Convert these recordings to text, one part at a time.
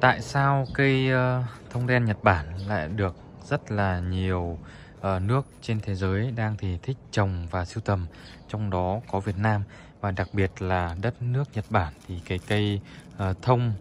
tại sao cây ờ, thông đen Nhật Bản lại được rất là nhiều ờ, nước trên thế giới đang thì thích trồng và sưu tầm trong đó có Việt Nam và đặc biệt là đất nước Nhật Bản thì cái cây ờ, thông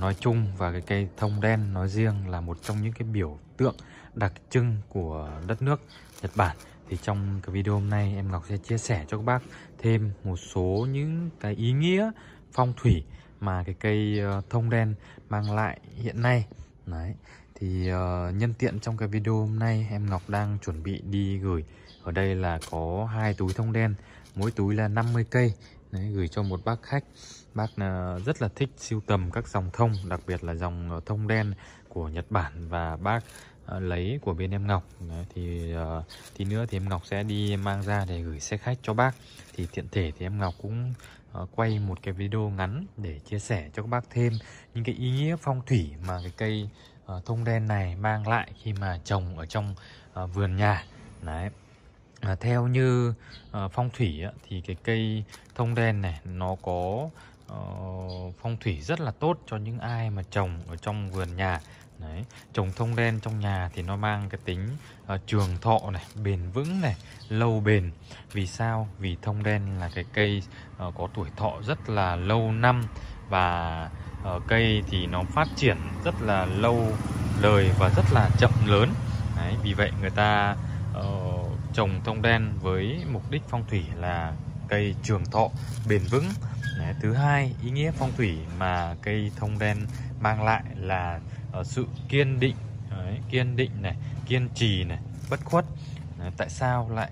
nói chung và cái cây thông đen nói riêng là một trong những cái biểu tượng đặc trưng của đất nước Nhật Bản thì trong cái video hôm nay em Ngọc sẽ chia sẻ cho các bác thêm một số những cái ý nghĩa phong thủy mà cái cây ờ, thông đen mang lại hiện nay đấy thì uh, nhân tiện trong cái video hôm nay em Ngọc đang chuẩn bị đi gửi ở đây là có hai túi thông đen mỗi túi là 50 cây Đấy, gửi cho một bác khách bác uh, rất là thích siêu tầm các dòng thông đặc biệt là dòng thông đen của Nhật Bản và bác lấy của bên em Ngọc Đấy, thì uh, thì nữa thì em Ngọc sẽ đi mang ra để gửi xe khách cho bác thì tiện thể thì em Ngọc cũng Ờ, quay một cái video ngắn để chia sẻ cho các bác thêm những cái ý nghĩa phong thủy mà cái cây ờ, thông đen này mang lại khi mà trồng ở trong ờ, vườn nhà đấy theo như phong thủy thì cái cây thông đen này nó có phong thủy rất là tốt cho những ai mà trồng ở trong vườn nhà Đấy. Trồng thông đen trong nhà thì nó mang cái tính uh, trường thọ này, bền vững này, lâu bền. Vì sao? Vì thông đen là cái cây uh, có tuổi thọ rất là lâu năm và uh, cây thì nó phát triển rất là lâu đời và rất là chậm lớn. Đấy, vì vậy người ta uh, trồng thông đen với mục đích phong thủy là cây trường thọ bền vững Đấy, thứ hai ý nghĩa phong thủy mà cây thông đen mang lại là ờ, sự kiên định Đấy, kiên định này kiên trì này bất khuất Đấy, tại sao lại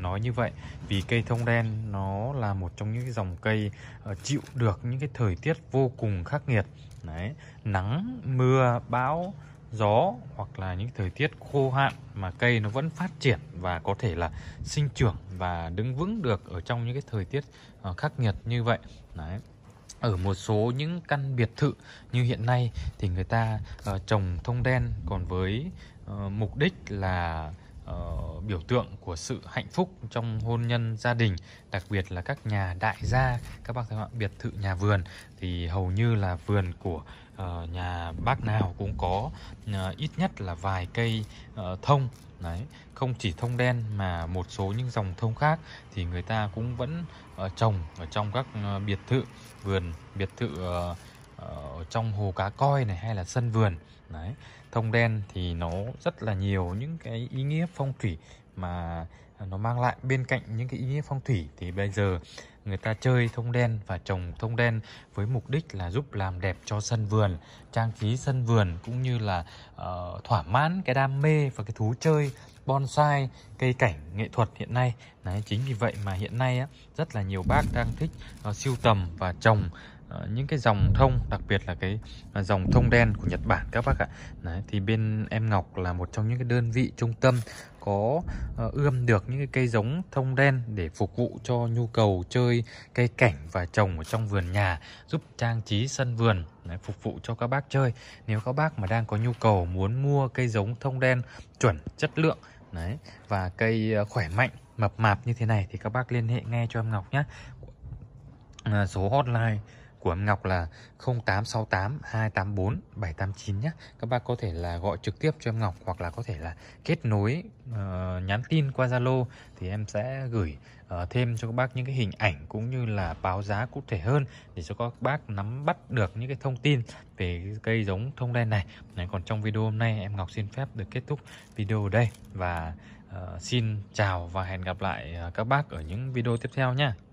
nói như vậy vì cây thông đen nó là một trong những cái dòng cây ờ, chịu được những cái thời tiết vô cùng khắc nghiệt Đấy, nắng mưa bão gió hoặc là những thời tiết khô hạn mà cây nó vẫn phát triển và có thể là sinh trưởng và đứng vững được ở trong những cái thời tiết ờ, khắc nghiệt như vậy đấy ở một số những căn biệt thự như hiện nay thì người ta uh, trồng thông đen còn với uh, mục đích là Ờ, biểu tượng của sự hạnh phúc trong hôn nhân gia đình đặc biệt là các nhà đại gia các bác thấy không biệt thự nhà vườn thì hầu như là vườn của uh, nhà bác nào cũng có uh, ít nhất là vài cây uh, thông đấy không chỉ thông đen mà một số những dòng thông khác thì người ta cũng vẫn uh, trồng ở trong các uh, biệt thự vườn biệt thự uh, ở trong hồ cá coi này hay là sân vườn đấy thông đen thì nó rất là nhiều những cái ý nghĩa phong thủy mà nó mang lại bên cạnh những cái ý nghĩa phong thủy thì bây giờ người ta chơi thông đen và trồng thông đen với mục đích là giúp làm đẹp cho sân vườn trang trí sân vườn cũng như là uh, thỏa mãn cái đam mê và cái thú chơi bonsai cây cảnh nghệ thuật hiện nay đấy chính vì vậy mà hiện nay á, rất là nhiều bác đang thích uh, siêu tầm và trồng Ờ, những cái dòng thông đặc biệt là cái à, dòng thông đen của Nhật Bản các bác ạ Đấy, thì bên em Ngọc là một trong những cái đơn vị trung tâm có ờ, ươm được những cái cây giống thông đen để phục vụ cho nhu cầu chơi cây cảnh và trồng ở trong vườn nhà giúp trang trí sân vườn Đấy, phục vụ cho các bác chơi nếu các bác mà đang có nhu cầu muốn mua cây giống thông đen chuẩn chất lượng Đấy, và cây ờ, khỏe mạnh mập mạp như thế này thì các bác liên hệ ngay cho em Ngọc nhé số hotline của em Ngọc là 0868 284 789 nhé Các bác có thể là gọi trực tiếp cho em Ngọc hoặc là có thể là kết nối uh, nhắn tin qua Zalo thì em sẽ gửi uh, thêm cho các bác những cái hình ảnh cũng như là báo giá cụ thể hơn để cho các bác nắm bắt được những cái thông tin về cây giống thông đen này. Đấy, còn trong video hôm nay em Ngọc xin phép được kết thúc video ở đây và uh, xin chào và hẹn gặp lại các bác ở những video tiếp theo nhé.